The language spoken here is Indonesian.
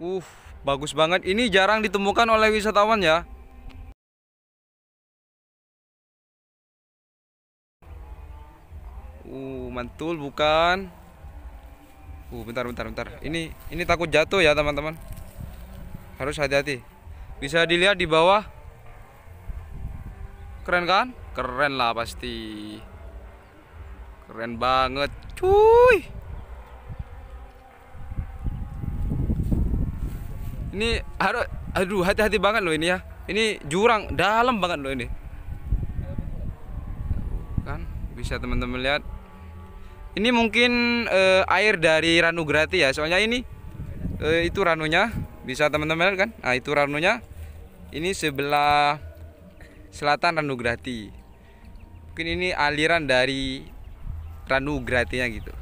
Uh, bagus banget. Ini jarang ditemukan oleh wisatawan ya. Uh, mantul bukan? Uh, bentar bentar bentar. Ini ini takut jatuh ya, teman-teman. Harus hati-hati. Bisa dilihat di bawah. Keren kan? Keren lah pasti. Keren banget, cuy. ini harus aduh hati-hati banget loh ini ya ini jurang dalam banget loh ini kan bisa teman-teman lihat ini mungkin eh, air dari ranu grati ya soalnya ini eh, itu ranunya bisa teman-teman lihat kan nah itu ranunya ini sebelah selatan ranu grati mungkin ini aliran dari ranu gratinya gitu